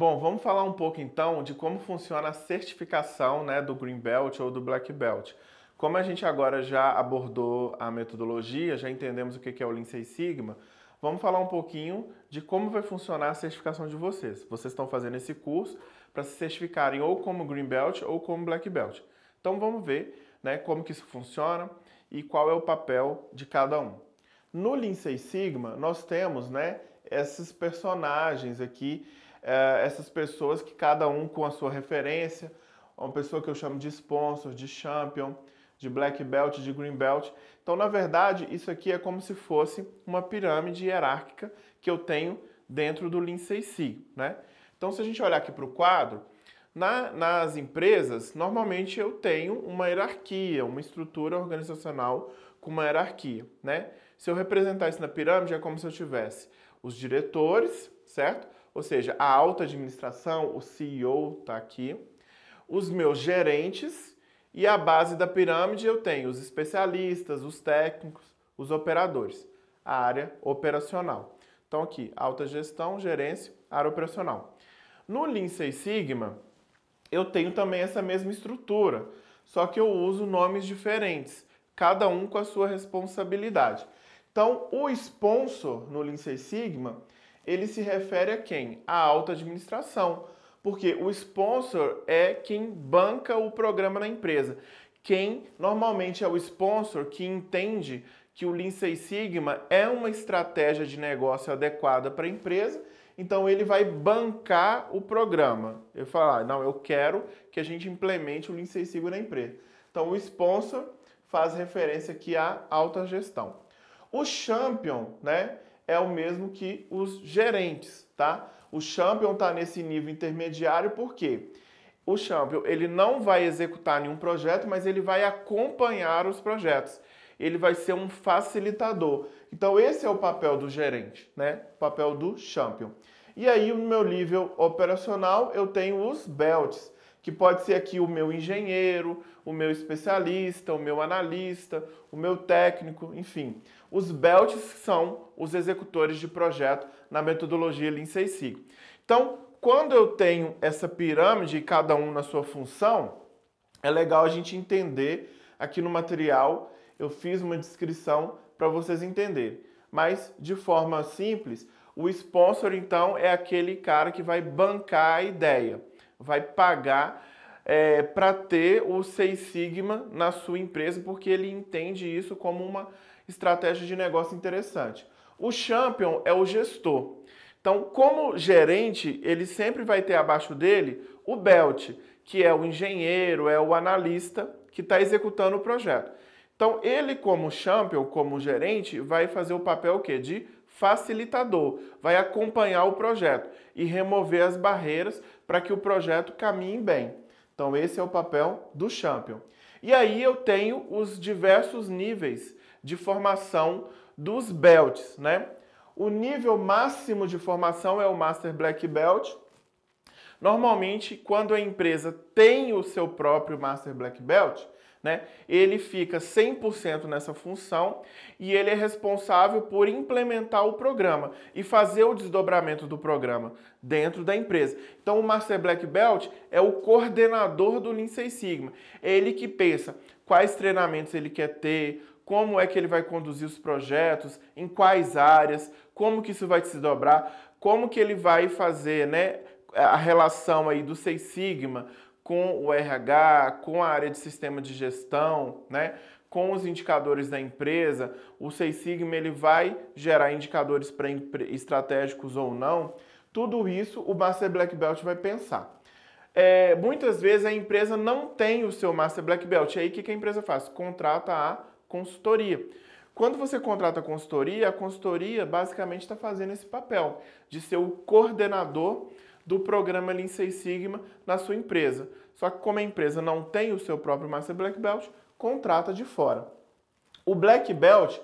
Bom, vamos falar um pouco então de como funciona a certificação né, do Green Belt ou do Black Belt. Como a gente agora já abordou a metodologia, já entendemos o que é o Lean Six Sigma, vamos falar um pouquinho de como vai funcionar a certificação de vocês. Vocês estão fazendo esse curso para se certificarem ou como Green Belt ou como Black Belt. Então vamos ver né, como que isso funciona e qual é o papel de cada um. No Lean Six Sigma, nós temos né, esses personagens aqui é, essas pessoas que cada um com a sua referência, uma pessoa que eu chamo de sponsor, de champion, de black belt, de green belt. Então, na verdade, isso aqui é como se fosse uma pirâmide hierárquica que eu tenho dentro do Lean Six né? Então, se a gente olhar aqui para o quadro, na, nas empresas, normalmente eu tenho uma hierarquia, uma estrutura organizacional com uma hierarquia, né? Se eu representar isso na pirâmide, é como se eu tivesse os diretores, certo? Ou seja, a alta administração, o CEO está aqui, os meus gerentes e a base da pirâmide eu tenho os especialistas, os técnicos, os operadores, a área operacional. Então aqui, alta gestão, gerência, área operacional. No Lean Six Sigma, eu tenho também essa mesma estrutura, só que eu uso nomes diferentes, cada um com a sua responsabilidade. Então, o sponsor no Lean Six Sigma ele se refere a quem? A alta administração. Porque o sponsor é quem banca o programa na empresa. Quem normalmente é o sponsor que entende que o Lean Six Sigma é uma estratégia de negócio adequada para a empresa, então ele vai bancar o programa. Eu falar, ah, não, eu quero que a gente implemente o Lean Six Sigma na empresa. Então o sponsor faz referência aqui à alta gestão. O champion, né? é o mesmo que os gerentes, tá? O champion está nesse nível intermediário porque o champion ele não vai executar nenhum projeto, mas ele vai acompanhar os projetos. Ele vai ser um facilitador. Então esse é o papel do gerente, né? O papel do champion. E aí no meu nível operacional eu tenho os belts, que pode ser aqui o meu engenheiro, o meu especialista, o meu analista, o meu técnico, enfim. Os belts são os executores de projeto na metodologia Lean Six Sigma. Então, quando eu tenho essa pirâmide e cada um na sua função, é legal a gente entender aqui no material, eu fiz uma descrição para vocês entenderem. Mas de forma simples, o sponsor então é aquele cara que vai bancar a ideia, vai pagar é, para ter o Seis Sigma na sua empresa, porque ele entende isso como uma estratégia de negócio interessante. O champion é o gestor. Então, como gerente, ele sempre vai ter abaixo dele o belt, que é o engenheiro, é o analista que está executando o projeto. Então, ele como champion, como gerente, vai fazer o papel o quê? de facilitador, vai acompanhar o projeto e remover as barreiras para que o projeto caminhe bem. Então esse é o papel do champion. E aí eu tenho os diversos níveis de formação dos belts, né? O nível máximo de formação é o Master Black Belt. Normalmente, quando a empresa tem o seu próprio Master Black Belt, né? Ele fica 100% nessa função e ele é responsável por implementar o programa e fazer o desdobramento do programa dentro da empresa. Então, o Master Black Belt é o coordenador do Lean Six Sigma. É ele que pensa quais treinamentos ele quer ter, como é que ele vai conduzir os projetos, em quais áreas, como que isso vai se dobrar, como que ele vai fazer, né, a relação aí do Six Sigma com o RH, com a área de sistema de gestão, né? com os indicadores da empresa, o Seis Sigma ele vai gerar indicadores para estratégicos ou não. Tudo isso o Master Black Belt vai pensar. É, muitas vezes a empresa não tem o seu Master Black Belt. E aí o que a empresa faz? Contrata a consultoria. Quando você contrata a consultoria, a consultoria basicamente está fazendo esse papel de ser o coordenador do programa Lean Six Sigma na sua empresa. Só que como a empresa não tem o seu próprio Master Black Belt, contrata de fora. O Black Belt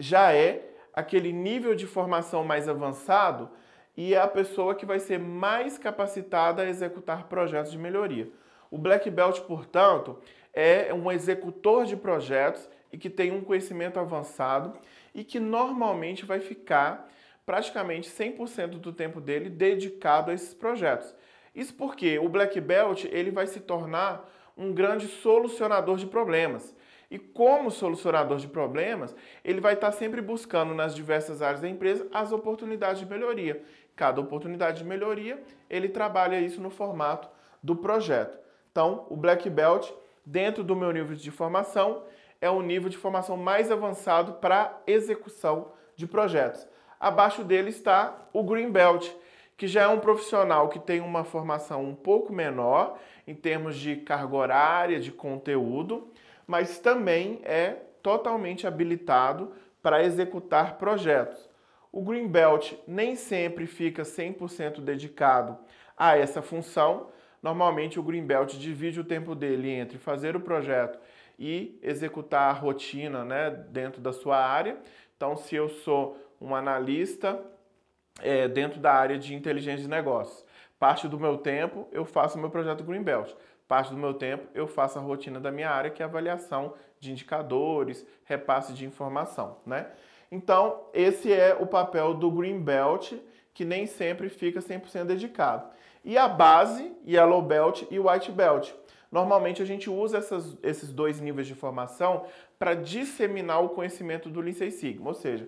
já é aquele nível de formação mais avançado e é a pessoa que vai ser mais capacitada a executar projetos de melhoria. O Black Belt, portanto, é um executor de projetos e que tem um conhecimento avançado e que normalmente vai ficar praticamente 100% do tempo dele dedicado a esses projetos. Isso porque o Black Belt ele vai se tornar um grande solucionador de problemas. E como solucionador de problemas, ele vai estar sempre buscando nas diversas áreas da empresa as oportunidades de melhoria. Cada oportunidade de melhoria, ele trabalha isso no formato do projeto. Então, o Black Belt, dentro do meu nível de formação, é o nível de formação mais avançado para execução de projetos. Abaixo dele está o Green Belt, que já é um profissional que tem uma formação um pouco menor em termos de carga horária, de conteúdo, mas também é totalmente habilitado para executar projetos. O Green Belt nem sempre fica 100% dedicado a essa função. Normalmente o Green Belt divide o tempo dele entre fazer o projeto e executar a rotina né, dentro da sua área. Então, se eu sou um analista é, dentro da área de inteligência de negócios. Parte do meu tempo eu faço o meu projeto Greenbelt. Parte do meu tempo eu faço a rotina da minha área, que é avaliação de indicadores, repasse de informação, né? Então, esse é o papel do Greenbelt, que nem sempre fica 100% dedicado. E a base, Yellow Belt e White Belt. Normalmente a gente usa essas, esses dois níveis de formação para disseminar o conhecimento do Lean Six Sigma, ou seja,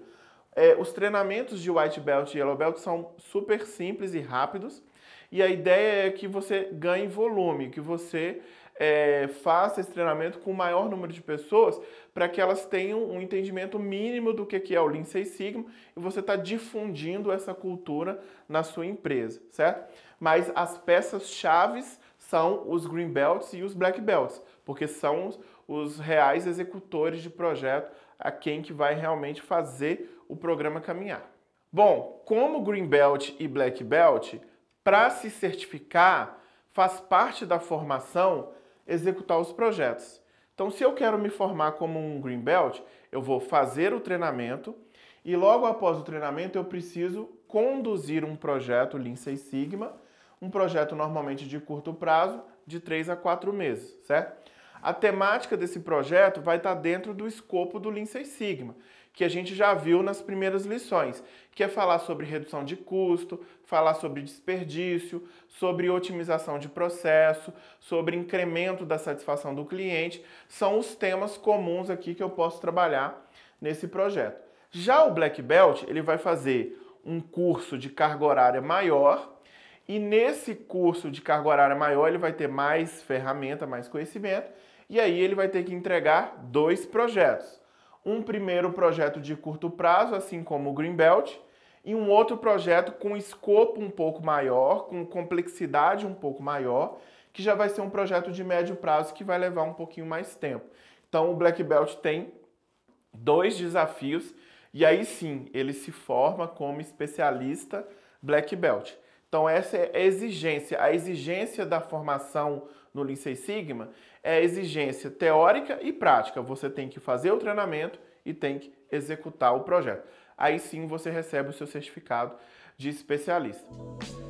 é, os treinamentos de White Belt e Yellow Belt são super simples e rápidos. E a ideia é que você ganhe volume, que você é, faça esse treinamento com o maior número de pessoas para que elas tenham um entendimento mínimo do que é o Lean Six Sigma e você está difundindo essa cultura na sua empresa, certo? Mas as peças chaves são os Green Belts e os Black Belts, porque são os, os reais executores de projeto a quem que vai realmente fazer o programa caminhar. Bom, como Green Belt e Black Belt, para se certificar, faz parte da formação executar os projetos. Então, se eu quero me formar como um Green Belt, eu vou fazer o treinamento e logo após o treinamento eu preciso conduzir um projeto Lean Six Sigma, um projeto normalmente de curto prazo, de 3 a 4 meses, certo? A temática desse projeto vai estar tá dentro do escopo do Lean Six Sigma, que a gente já viu nas primeiras lições, que é falar sobre redução de custo, falar sobre desperdício, sobre otimização de processo, sobre incremento da satisfação do cliente, são os temas comuns aqui que eu posso trabalhar nesse projeto. Já o Black Belt, ele vai fazer um curso de carga horária maior, e nesse curso de carga horária maior, ele vai ter mais ferramenta, mais conhecimento, e aí ele vai ter que entregar dois projetos. Um primeiro projeto de curto prazo, assim como o Greenbelt, e um outro projeto com escopo um pouco maior, com complexidade um pouco maior, que já vai ser um projeto de médio prazo que vai levar um pouquinho mais tempo. Então o Black Belt tem dois desafios e aí sim ele se forma como especialista Black Belt. Então essa é a exigência, a exigência da formação no Lean Sigma é exigência teórica e prática. Você tem que fazer o treinamento e tem que executar o projeto. Aí sim você recebe o seu certificado de especialista.